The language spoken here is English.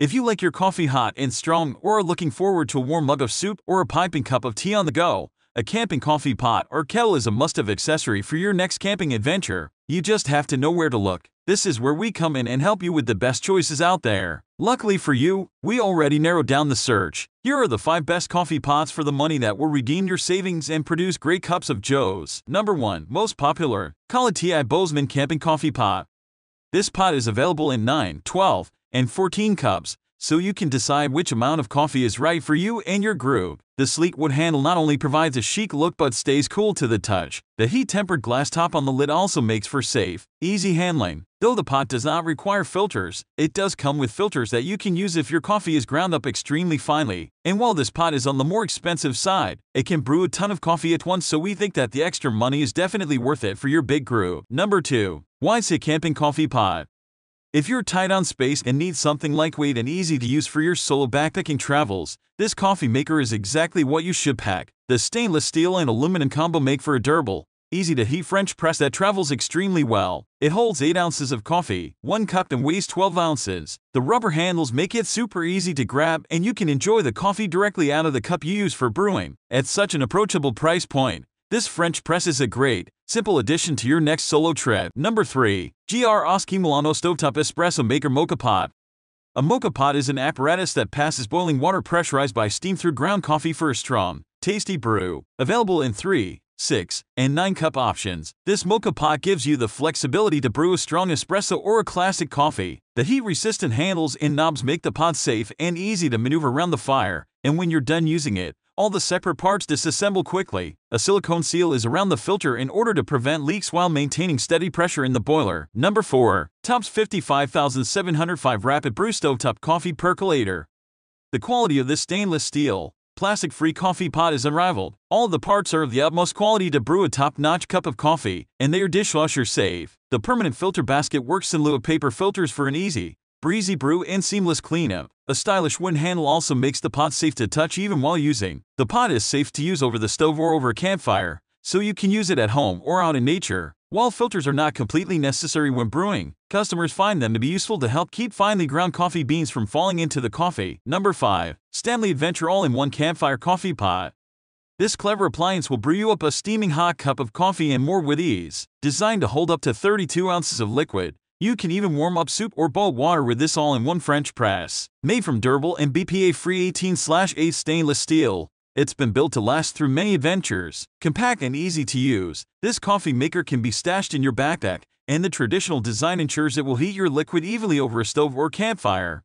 If you like your coffee hot and strong or are looking forward to a warm mug of soup or a piping cup of tea on the go, a camping coffee pot or kettle is a must-have accessory for your next camping adventure. You just have to know where to look. This is where we come in and help you with the best choices out there. Luckily for you, we already narrowed down the search. Here are the 5 best coffee pots for the money that will redeem your savings and produce great cups of joes. Number 1. Most popular. Kala T.I. Bozeman Camping Coffee Pot. This pot is available in 9, 12, and 14 cups, so you can decide which amount of coffee is right for you and your group. The sleek wood handle not only provides a chic look but stays cool to the touch. The heat-tempered glass top on the lid also makes for safe, easy handling. Though the pot does not require filters, it does come with filters that you can use if your coffee is ground up extremely finely. And while this pot is on the more expensive side, it can brew a ton of coffee at once so we think that the extra money is definitely worth it for your big group. Number 2. YSIC Camping Coffee Pot if you're tight on space and need something lightweight and easy to use for your solo backpacking travels, this coffee maker is exactly what you should pack. The stainless steel and aluminum combo make for a durable, easy to heat French press that travels extremely well. It holds 8 ounces of coffee, 1 cup and weighs 12 ounces. The rubber handles make it super easy to grab and you can enjoy the coffee directly out of the cup you use for brewing. At such an approachable price point, this French press is a great, simple addition to your next solo trip. Number 3. GR Oski Milano Stovetop Espresso Maker Mocha Pot A mocha pot is an apparatus that passes boiling water pressurized by steam through ground coffee for a strong, tasty brew. Available in 3, 6, and 9 cup options. This mocha pot gives you the flexibility to brew a strong espresso or a classic coffee. The heat-resistant handles and knobs make the pot safe and easy to maneuver around the fire, and when you're done using it, all the separate parts disassemble quickly. A silicone seal is around the filter in order to prevent leaks while maintaining steady pressure in the boiler. Number 4. TOPS 55705 Rapid Brew Stovetop Coffee Percolator The quality of this stainless steel, plastic-free coffee pot is unrivaled. All the parts are of the utmost quality to brew a top-notch cup of coffee, and they are dishwasher safe. The permanent filter basket works in lieu of paper filters for an easy, Breezy brew and seamless cleanup. A stylish wind handle also makes the pot safe to touch even while using. The pot is safe to use over the stove or over a campfire, so you can use it at home or out in nature. While filters are not completely necessary when brewing, customers find them to be useful to help keep finely ground coffee beans from falling into the coffee. Number 5. Stanley Adventure All-in-One Campfire Coffee Pot. This clever appliance will brew you up a steaming hot cup of coffee and more with ease. Designed to hold up to 32 ounces of liquid, you can even warm up soup or boil water with this all-in-one French press. Made from durable and BPA-free 18-8 stainless steel, it's been built to last through many adventures. Compact and easy to use, this coffee maker can be stashed in your backpack, and the traditional design ensures it will heat your liquid evenly over a stove or campfire.